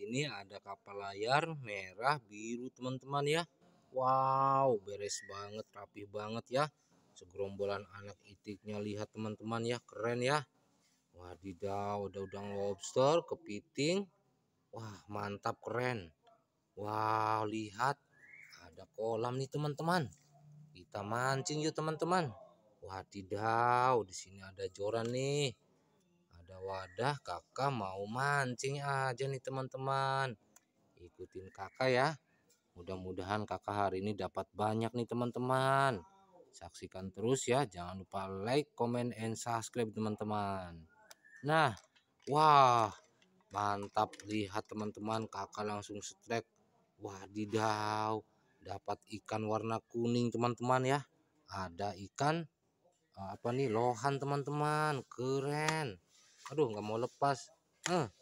sini ada kapal layar merah biru teman-teman ya. Wow, beres banget, rapih banget ya. Segerombolan anak itiknya lihat teman-teman ya, keren ya. Wadidaw, ada udang lobster, kepiting. Wah, mantap keren. Wow, lihat ada kolam nih teman-teman. Kita mancing yuk teman-teman. Wadidaw, di sini ada joran nih. Wadah kakak mau mancing aja nih teman-teman Ikutin kakak ya Mudah-mudahan kakak hari ini dapat banyak nih teman-teman Saksikan terus ya Jangan lupa like, comment, and subscribe teman-teman Nah Wah Mantap lihat teman-teman kakak langsung strike Wadidaw Dapat ikan warna kuning teman-teman ya Ada ikan apa nih lohan teman-teman keren aduh nggak mau lepas ah